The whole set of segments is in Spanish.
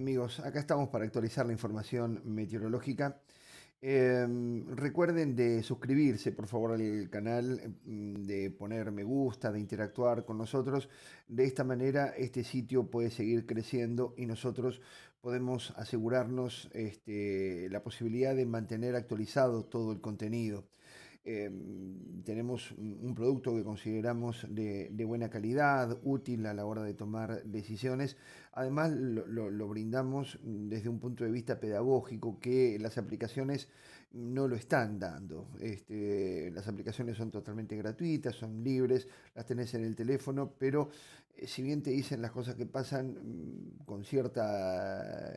amigos, acá estamos para actualizar la información meteorológica. Em, recuerden de suscribirse por favor al canal, mm, de poner me gusta, de interactuar con nosotros. De esta manera este sitio puede seguir creciendo y nosotros podemos asegurarnos este, la posibilidad de mantener actualizado todo el contenido. Em, tenemos un producto que consideramos de, buena calidad, útil a la hora de tomar decisiones. Además, lo, brindamos desde un punto de vista pedagógico que las aplicaciones no lo están dando. Este, las aplicaciones son totalmente gratuitas, son libres, las tenés en el teléfono, pero eh, si bien te dicen las cosas que pasan mm, con cierta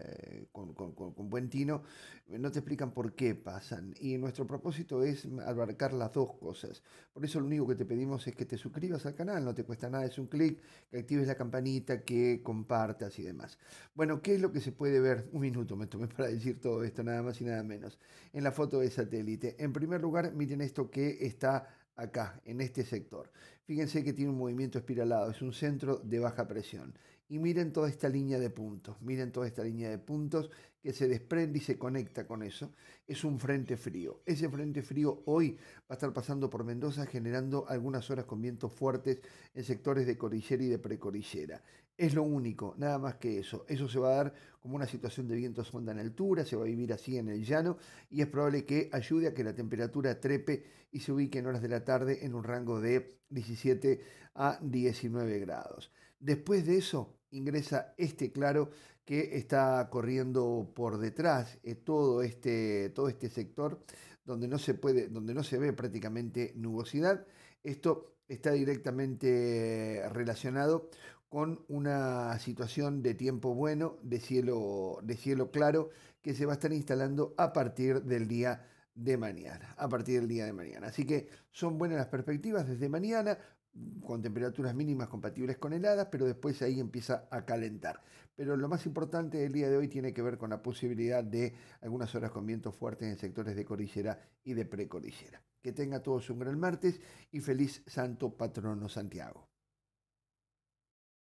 buen eh, no te explican por qué pasan. Y nuestro propósito es abarcar las dos cosas. Por eso lo único que te pedimos es que te suscribas al canal, no te cuesta nada, es un clic, que actives la campanita, que compartas y demás. Bueno, ¿qué es lo que se puede ver? Un minuto me tomé para decir todo esto, nada más y nada menos. En la foto de satélite. En primer lugar, miren esto que está acá, en este sector. Fíjense que tiene un movimiento espiralado, es un centro de baja presión. Y miren toda esta línea de puntos, miren toda esta línea de puntos que se desprende y se conecta con eso. Es un frente frío. Ese frente frío hoy va a estar pasando por Mendoza generando algunas horas con vientos fuertes en sectores de corillera y de precorillera. Es lo único, nada más que eso. Eso se va a dar como una situación de vientos onda en altura, se va a vivir así en el llano y es probable que ayude a que la temperatura trepe y se ubique en horas de la tarde en un rango de 17 a 19 grados. Después de eso ingresa este claro que está corriendo por detrás eh, todo, este, todo este sector donde no se puede, donde no se ve prácticamente nubosidad. Esto está directamente relacionado con una situación de tiempo bueno, de cielo, de cielo claro, que se va a estar instalando a partir del día de mañana, a partir del día de mañana. Así que son buenas las perspectivas desde mañana, con temperaturas mínimas compatibles con heladas, pero después ahí empieza a calentar. Pero lo más importante del día de hoy tiene que ver con la posibilidad de algunas horas con vientos fuertes en sectores de cordillera y de precordillera. Que tenga todos un gran martes y feliz Santo Patrono Santiago.